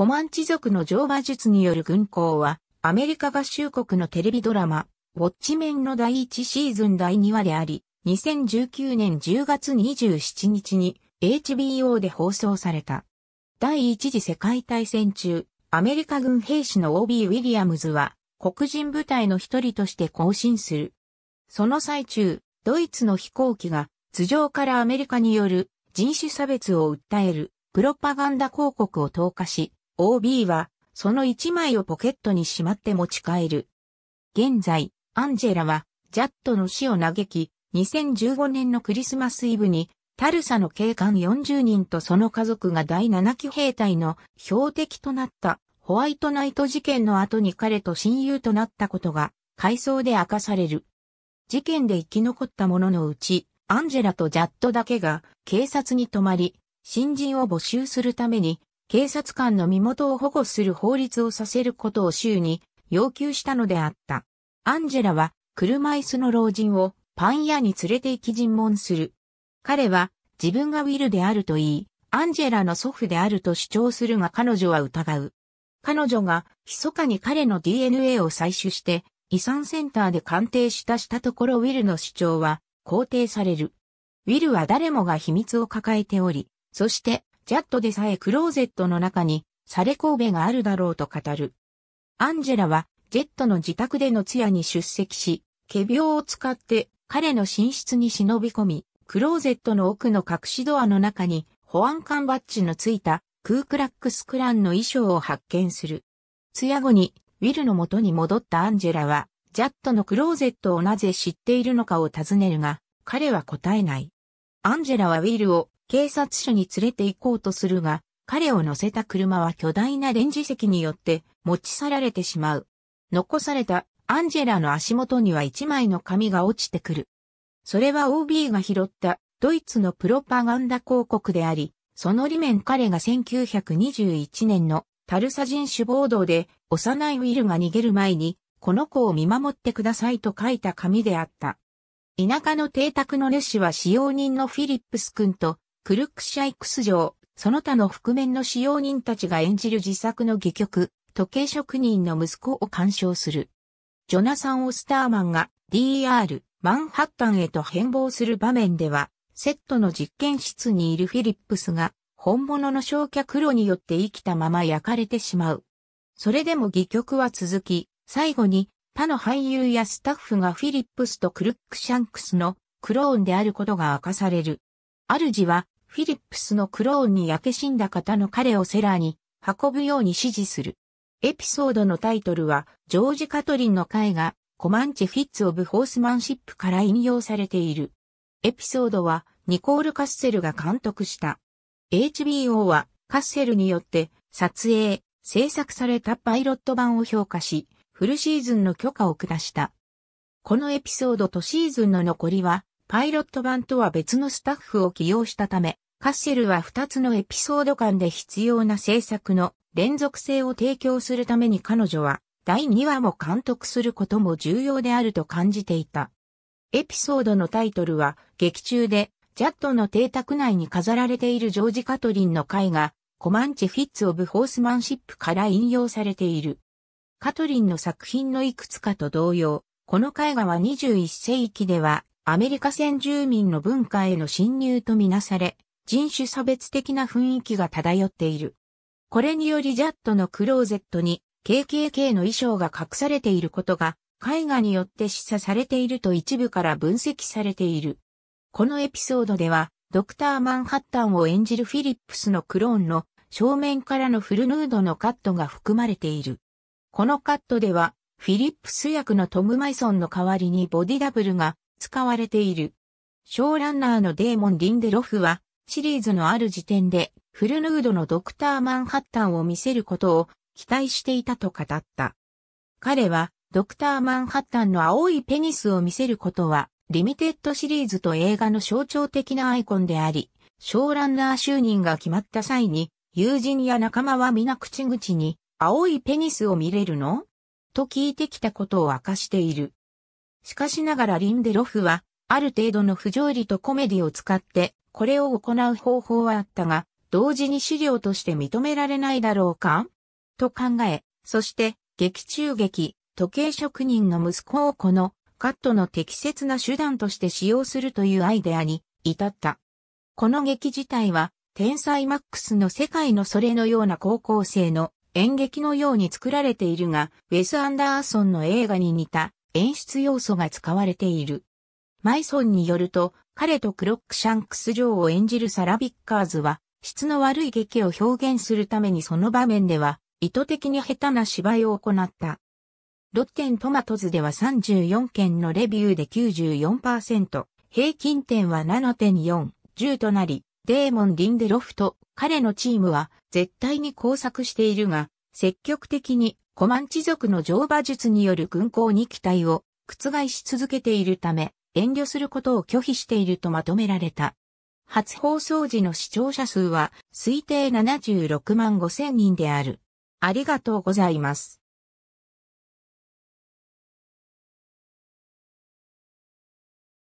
コマンチ族の乗馬術による軍港は、アメリカ合衆国のテレビドラマ、ウォッチメンの第1シーズン第2話であり、2019年10月27日に HBO で放送された。第一次世界大戦中、アメリカ軍兵士の OB ウィリアムズは、黒人部隊の一人として行進する。その最中、ドイツの飛行機が頭上からアメリカによる人種差別を訴えるプロパガンダ広告を投下し、OB は、その1枚をポケットにしまって持ち帰る。現在、アンジェラは、ジャットの死を嘆き、2015年のクリスマスイブに、タルサの警官40人とその家族が第7期兵隊の標的となったホワイトナイト事件の後に彼と親友となったことが、回想で明かされる。事件で生き残った者のうち、アンジェラとジャットだけが警察に泊まり、新人を募集するために警察官の身元を保護する法律をさせることを州に要求したのであった。アンジェラは車椅子の老人をパン屋に連れて行き尋問する。彼は自分がウィルであると言い、アンジェラの祖父であると主張するが彼女は疑う。彼女が密かに彼の DNA を採取して遺産センターで鑑定したしたところウィルの主張は肯定される。ウィルは誰もが秘密を抱えており、そしてジャットでさえクローゼットの中に、サレ神戸があるだろうと語る。アンジェラは、ジェットの自宅での通夜に出席し、仮病を使って彼の寝室に忍び込み、クローゼットの奥の隠しドアの中に保安官バッジのついたクークラックスクランの衣装を発見する。通夜後にウィルの元に戻ったアンジェラは、ジャットのクローゼットをなぜ知っているのかを尋ねるが、彼は答えない。アンジェラはウィルを警察署に連れて行こうとするが、彼を乗せた車は巨大な電磁石によって持ち去られてしまう。残されたアンジェラの足元には一枚の紙が落ちてくる。それは OB が拾ったドイツのプロパガンダ広告であり、その裏面彼が1921年のタルサ人種暴動で幼いウィルが逃げる前に、この子を見守ってくださいと書いた紙であった。田舎の邸宅の主は使用人のフィリップス君とクルックシャイクス城、その他の覆面の使用人たちが演じる自作の戯曲、時計職人の息子を鑑賞する。ジョナサン・オスターマンが DR、マンハッタンへと変貌する場面では、セットの実験室にいるフィリップスが、本物の焼却炉によって生きたまま焼かれてしまう。それでも戯曲は続き、最後に他の俳優やスタッフがフィリップスとクルックシャンクスのクローンであることが明かされる。主は、フィリップスのクローンに焼け死んだ方の彼をセラーに運ぶように指示する。エピソードのタイトルは、ジョージ・カトリンの絵画、コマンチ・フィッツ・オブ・ホースマンシップから引用されている。エピソードは、ニコール・カッセルが監督した。HBO は、カッセルによって、撮影、制作されたパイロット版を評価し、フルシーズンの許可を下した。このエピソードとシーズンの残りは、パイロット版とは別のスタッフを起用したため、カッセルは2つのエピソード間で必要な制作の連続性を提供するために彼女は第2話も監督することも重要であると感じていた。エピソードのタイトルは劇中でジャッドの邸宅内に飾られているジョージ・カトリンの絵画コマンチ・フィッツ・オブ・ホースマンシップから引用されている。カトリンの作品のいくつかと同様、この絵画は21世紀ではアメリカ先住民の文化への侵入とみなされ、人種差別的な雰囲気が漂っている。これによりジャットのクローゼットに KKK の衣装が隠されていることが絵画によって示唆されていると一部から分析されている。このエピソードでは、ドクター・マンハッタンを演じるフィリップスのクローンの正面からのフルヌードのカットが含まれている。このカットでは、フィリップス役のトム・マイソンの代わりにボディダブルが使われている。ショーランナーのデーモン・リンデロフは、シリーズのある時点で、フルヌードのドクター・マンハッタンを見せることを期待していたと語った。彼は、ドクター・マンハッタンの青いペニスを見せることは、リミテッドシリーズと映画の象徴的なアイコンであり、ショーランナー就任が決まった際に、友人や仲間は皆口々に、青いペニスを見れるのと聞いてきたことを明かしている。しかしながらリンデロフは、ある程度の不条理とコメディを使って、これを行う方法はあったが、同時に資料として認められないだろうかと考え、そして、劇中劇、時計職人の息子をこの、カットの適切な手段として使用するというアイデアに、至った。この劇自体は、天才マックスの世界のそれのような高校生の演劇のように作られているが、ウェス・アンダーソンの映画に似た演出要素が使われている。マイソンによると、彼とクロックシャンクス・ジョーを演じるサラ・ビッカーズは、質の悪い劇を表現するためにその場面では、意図的に下手な芝居を行った。ロッテントマトズでは34件のレビューで94%、平均点は7.4、10となり、デーモン・リンデロフト、彼のチームは絶対に工作しているが、積極的にコマンチ族の乗馬術による軍港に期待を覆し続けているため、遠慮することを拒否しているとまとめられた。初放送時の視聴者数は推定76万5千人である。ありがとうございます。